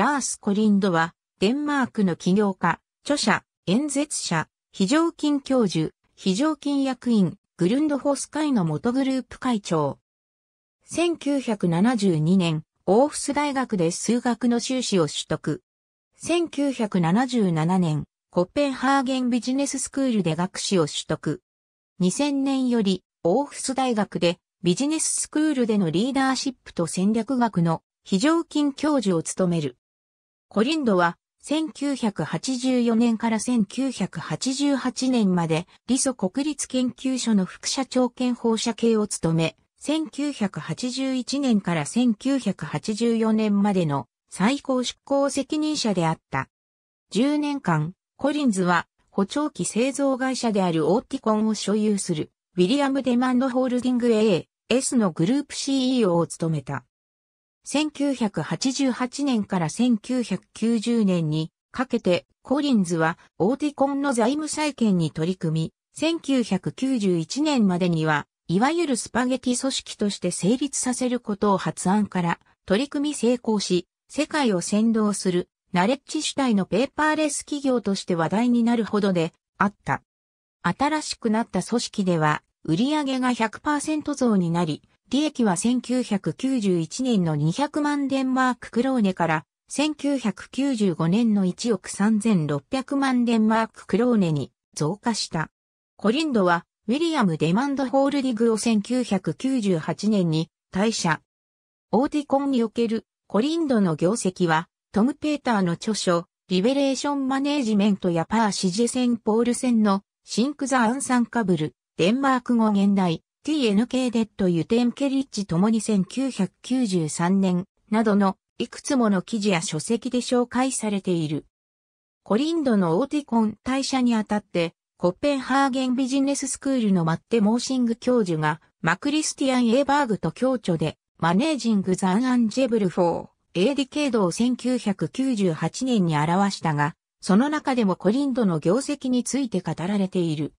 ラース・コリンドは、デンマークの起業家、著者、演説者、非常勤教授、非常勤役員、グルンドホース会の元グループ会長。1972年、オーフス大学で数学の修士を取得。1977年、コッペンハーゲンビジネススクールで学士を取得。2000年より、オーフス大学でビジネススクールでのリーダーシップと戦略学の非常勤教授を務める。コリンドは1984年から1988年まで理ソ国立研究所の副社長兼放射系を務め、1981年から1984年までの最高執行責任者であった。10年間、コリンズは補聴器製造会社であるオーティコンを所有するウィリアム・デマンド・ホールディング A、S のグループ CEO を務めた。1988年から1990年にかけてコリンズはオーティコンの財務再建に取り組み、1991年までには、いわゆるスパゲティ組織として成立させることを発案から取り組み成功し、世界を先導するナレッジ主体のペーパーレス企業として話題になるほどであった。新しくなった組織では売上が100%増になり、利益は1991年の200万デンマーククローネから、1995年の1億3600万デンマーククローネに増加した。コリンドは、ウィリアム・デマンド・ホールディグを1998年に退社。オーティコンにおけるコリンドの業績は、トム・ペーターの著書、リベレーション・マネージメントやパー・シジェセン・ポールセンのシンク・ザ・アンサンカブル、デンマーク語現代、TNK デッドユテンケリッチともに1993年などのいくつもの記事や書籍で紹介されている。コリンドのオーティコン退社にあたって、コッペンハーゲンビジネススクールのマッテ・モーシング教授が、マクリスティアン・エーバーグと共著で、マネージング・ザン・アンジェブル・フォー、エーディケードを1998年に表したが、その中でもコリンドの業績について語られている。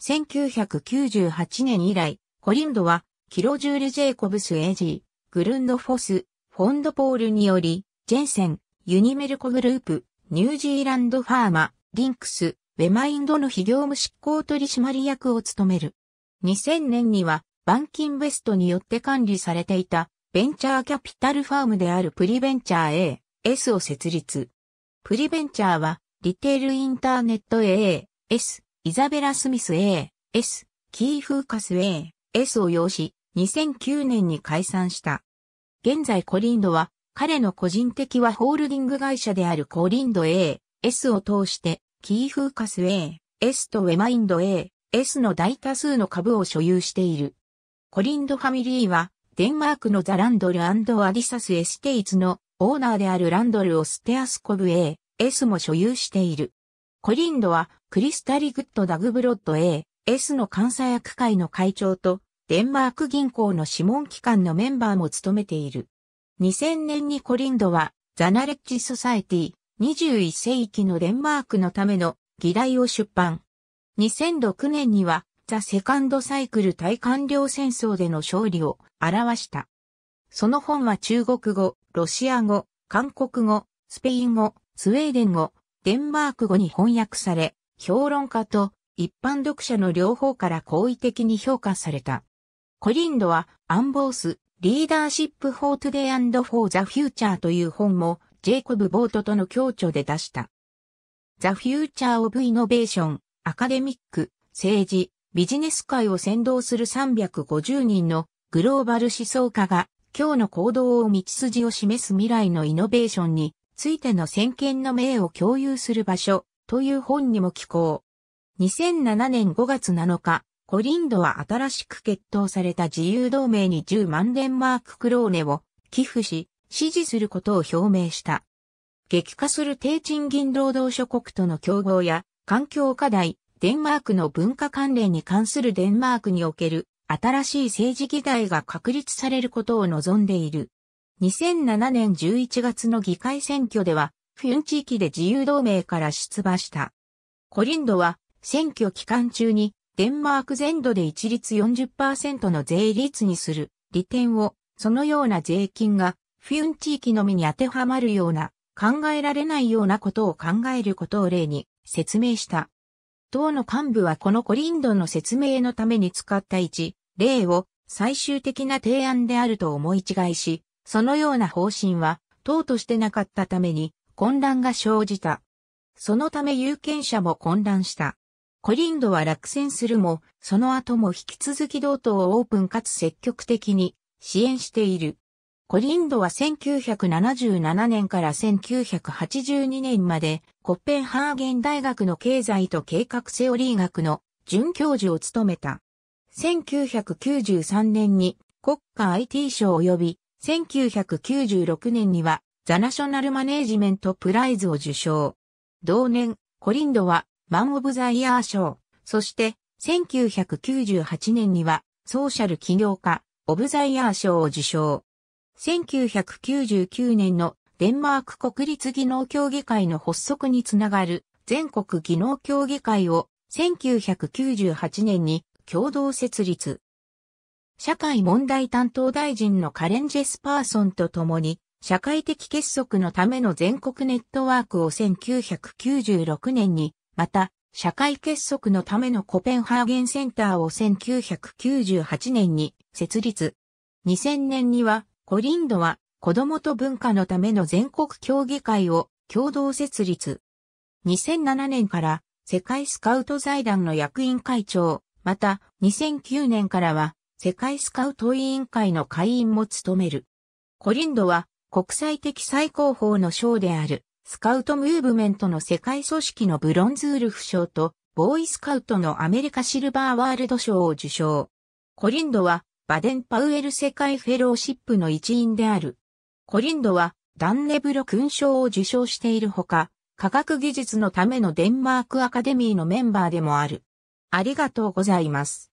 1998年以来、コリンドは、キロジュール・ジェイコブス・エジー、グルンド・フォス、フォンド・ポールにより、ジェンセン、ユニメルコグループ、ニュージーランド・ファーマ、リンクス、ウェマインドの非業務執行取締役を務める。2000年には、バンキンベストによって管理されていた、ベンチャーキャピタルファームであるプリベンチャー A、S を設立。プリベンチャーは、リテールインターネット A、S、イザベラ・スミス A、S、キーフーカス A、S を要し、2009年に解散した。現在コリンドは、彼の個人的はホールディング会社であるコリンド A、S を通して、キーフーカス A、S とウェマインド A、S の大多数の株を所有している。コリンドファミリーは、デンマークのザランドルアディサスエステイツのオーナーであるランドルをステアスコブ A、S も所有している。コリンドはクリスタリ・グッド・ダグブロッド A、S の監査役会の会長と、デンマーク銀行の諮問機関のメンバーも務めている。2000年にコリンドは、ザナレッジ・ソサエティ、21世紀のデンマークのための議題を出版。2006年には、ザ・セカンド・サイクル対官僚戦争での勝利を表した。その本は中国語、ロシア語、韓国語、スペイン語、スウェーデン語、デンマーク語に翻訳され、評論家と一般読者の両方から好意的に評価された。コリンドは、アンボース、リーダーシップ・フォー・トゥデド・フォー・ザ・フューチャーという本も、ジェイコブ・ボートとの共著で出した。ザ・フューチャー・オブ・イノベーション、アカデミック、政治、ビジネス界を先導する350人のグローバル思想家が、今日の行動を道筋を示す未来のイノベーションについての先見の明を共有する場所という本にも寄稿。2007年5月7日、コリンドは新しく決闘された自由同盟に10万デンマーククローネを寄付し、支持することを表明した。激化する低賃金労働諸国との競合や環境課題、デンマークの文化関連に関するデンマークにおける新しい政治議題が確立されることを望んでいる。2007年11月の議会選挙では、フィン地域で自由同盟から出馬した。コリンドは、選挙期間中に、デンマーク全土で一律40%の税率にする、利点を、そのような税金が、フィン地域のみに当てはまるような、考えられないようなことを考えることを例に説明した。党の幹部はこのコリンドの説明のために使った1例を最終的な提案であると思い違いし、そのような方針は党としてなかったために混乱が生じた。そのため有権者も混乱した。コリンドは落選するも、その後も引き続き同党をオープンかつ積極的に支援している。コリンドは1977年から1982年までコッペンハーゲン大学の経済と計画セオリー学の准教授を務めた。1993年に国家 IT 賞及び1996年にはザナショナルマネージメントプライズを受賞。同年、コリンドはマン・オブ・ザ・イヤー賞、そして1998年にはソーシャル起業家、オブ・ザ・イヤー賞を受賞。1999年のデンマーク国立技能協議会の発足につながる全国技能協議会を1998年に共同設立。社会問題担当大臣のカレン・ジェスパーソンと共に、社会的結束のための全国ネットワークを1996年に、また、社会結束のためのコペンハーゲンセンターを1998年に設立。2000年には、コリンドは子供と文化のための全国協議会を共同設立。2007年から世界スカウト財団の役員会長、また2009年からは世界スカウト委員会の会員も務める。コリンドは国際的最高峰の賞であるスカウトムーブメントの世界組織のブロンズウルフ賞とボーイスカウトのアメリカシルバーワールド賞を受賞。コリンドはバデンパウエル世界フェローシップの一員である。コリンドはダンネブロ勲章を受賞しているほか、科学技術のためのデンマークアカデミーのメンバーでもある。ありがとうございます。